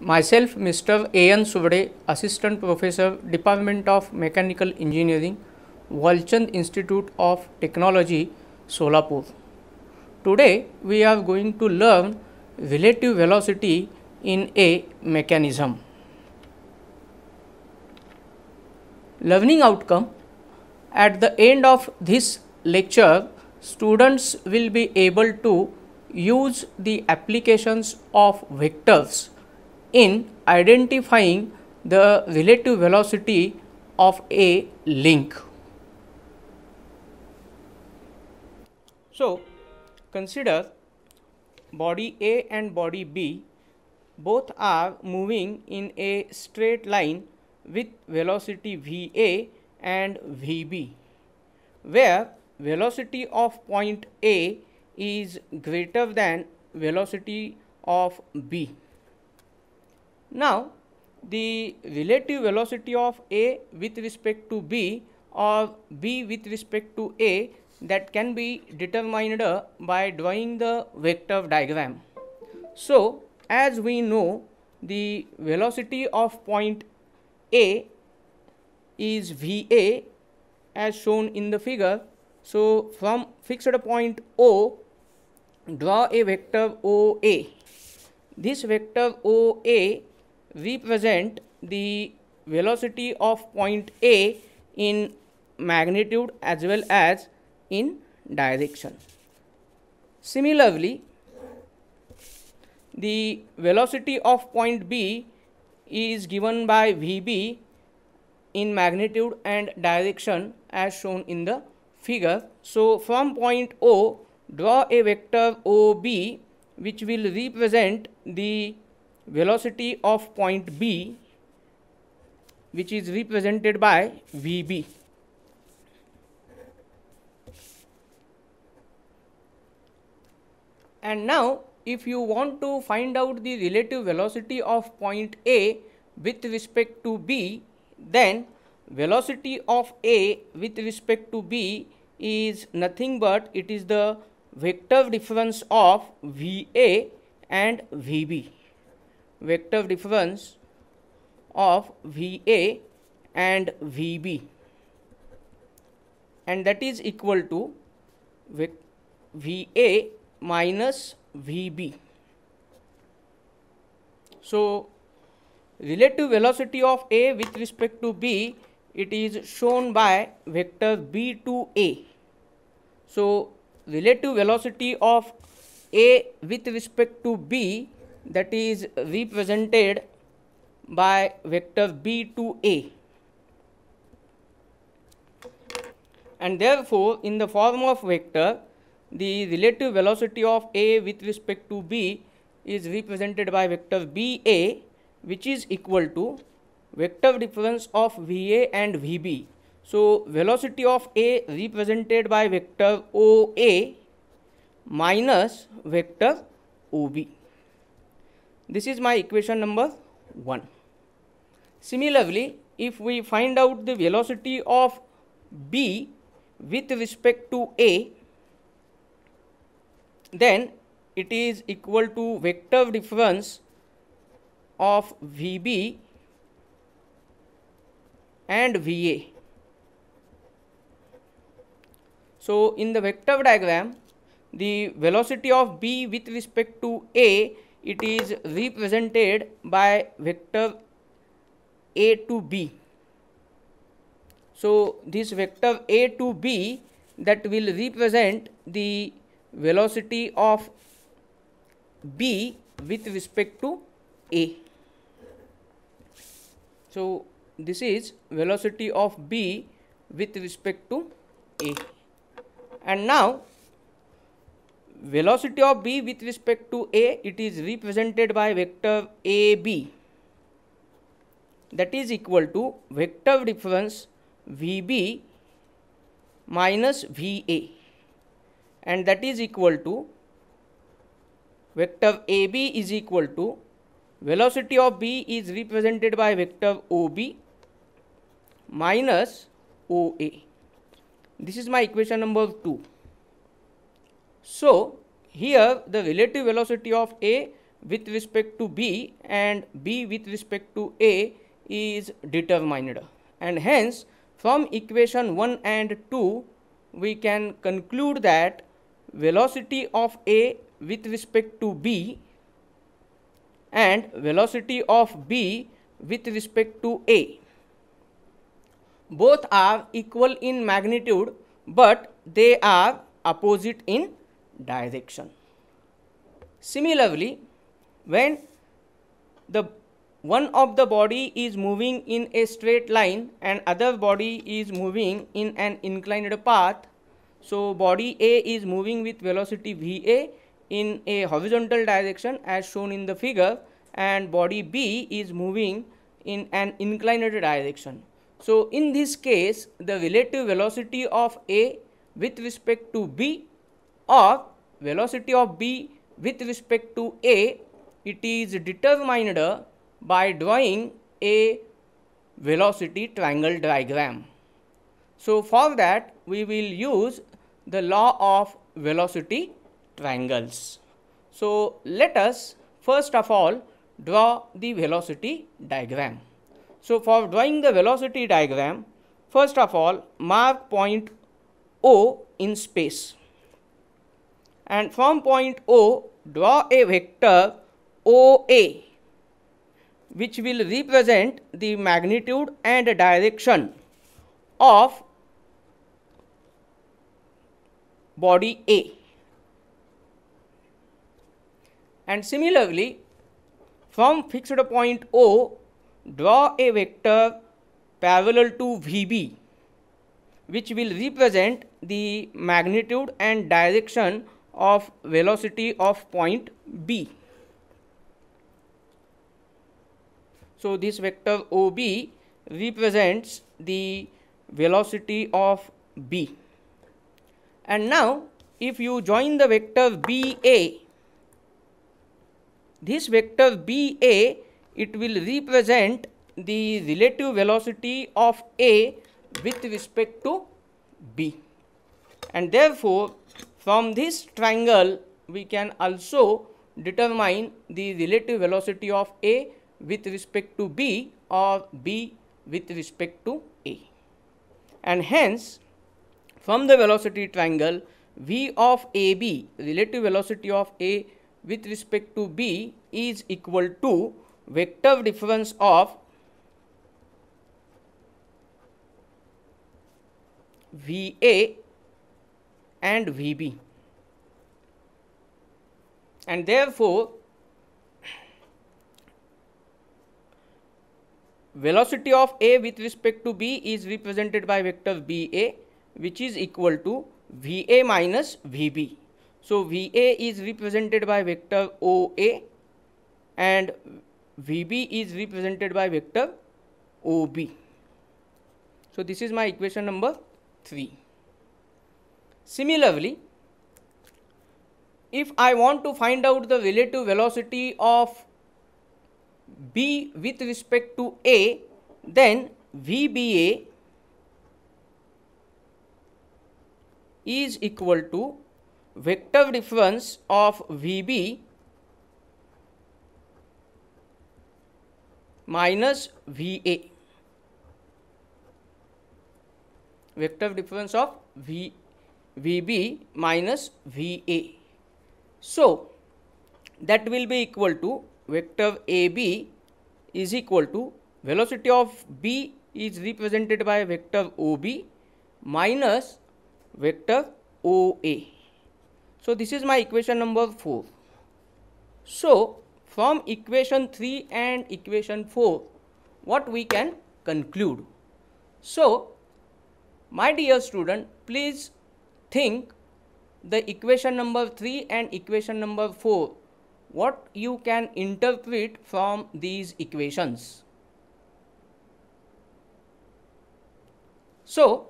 myself mr an Suvade, assistant professor department of mechanical engineering walchand institute of technology solapur today we are going to learn relative velocity in a mechanism learning outcome at the end of this lecture students will be able to use the applications of vectors in identifying the relative velocity of a link. So, consider body A and body B both are moving in a straight line with velocity VA and VB where velocity of point A is greater than velocity of B. Now, the relative velocity of A with respect to B or B with respect to A that can be determined by drawing the vector diagram. So, as we know the velocity of point A is VA as shown in the figure. So, from fixed point O draw a vector OA. This vector OA represent the velocity of point A in magnitude as well as in direction. Similarly, the velocity of point B is given by VB in magnitude and direction as shown in the figure. So, from point O, draw a vector OB which will represent the velocity of point B which is represented by VB. And now if you want to find out the relative velocity of point A with respect to B then velocity of A with respect to B is nothing but it is the vector difference of VA and VB vector difference of VA and VB and that is equal to VA minus VB. So, relative velocity of A with respect to B it is shown by vector B to A. So, relative velocity of A with respect to B that is represented by vector b to a and therefore in the form of vector the relative velocity of a with respect to b is represented by vector ba which is equal to vector difference of va and vb so velocity of a represented by vector oa minus vector ob this is my equation number 1. Similarly, if we find out the velocity of B with respect to A, then it is equal to vector difference of VB and VA. So, in the vector diagram, the velocity of B with respect to A it is represented by vector a to b so this vector a to b that will represent the velocity of b with respect to a so this is velocity of b with respect to a and now velocity of b with respect to a it is represented by vector ab that is equal to vector difference vb minus va and that is equal to vector ab is equal to velocity of b is represented by vector ob minus oa this is my equation number 2 so, here the relative velocity of A with respect to B and B with respect to A is determined and hence from equation 1 and 2 we can conclude that velocity of A with respect to B and velocity of B with respect to A. Both are equal in magnitude but they are opposite in direction. Similarly, when the one of the body is moving in a straight line and other body is moving in an inclined path, so body A is moving with velocity VA in a horizontal direction as shown in the figure and body B is moving in an inclined direction. So in this case the relative velocity of A with respect to B of velocity of B with respect to A, it is determined by drawing a velocity triangle diagram. So, for that we will use the law of velocity triangles. So, let us first of all draw the velocity diagram. So, for drawing the velocity diagram, first of all mark point O in space and from point O draw a vector OA which will represent the magnitude and direction of body A. And similarly, from fixed point O, draw a vector parallel to VB, which will represent the magnitude and direction of velocity of point B. So, this vector OB represents the velocity of B. And now, if you join the vector BA, this vector BA, it will represent the relative velocity of A with respect to B. And therefore, from this triangle, we can also determine the relative velocity of A with respect to B or B with respect to A. And hence, from the velocity triangle, V of AB, relative velocity of A with respect to B is equal to vector difference of VA and VB. And therefore, velocity of A with respect to B is represented by vector BA which is equal to VA minus VB. So, VA is represented by vector OA and VB is represented by vector OB. So, this is my equation number 3. Similarly, if I want to find out the relative velocity of B with respect to A, then VBA is equal to vector difference of VB minus VA. Vector difference of VA. VB minus VA. So, that will be equal to vector AB is equal to velocity of B is represented by vector OB minus vector OA. So, this is my equation number 4. So, from equation 3 and equation 4, what we can conclude? So, my dear student, please think the equation number 3 and equation number 4 what you can interpret from these equations. So,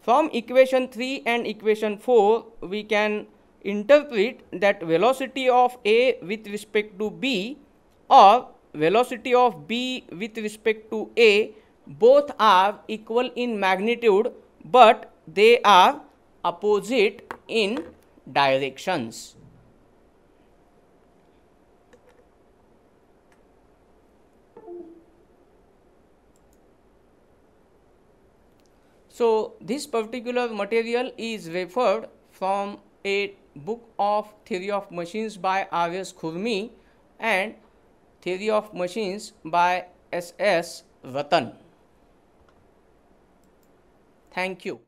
from equation 3 and equation 4 we can interpret that velocity of A with respect to B or velocity of B with respect to A both are equal in magnitude but they are opposite in directions. So, this particular material is referred from a book of Theory of Machines by R.S. Khurmi and Theory of Machines by S.S. Vatan. Thank you.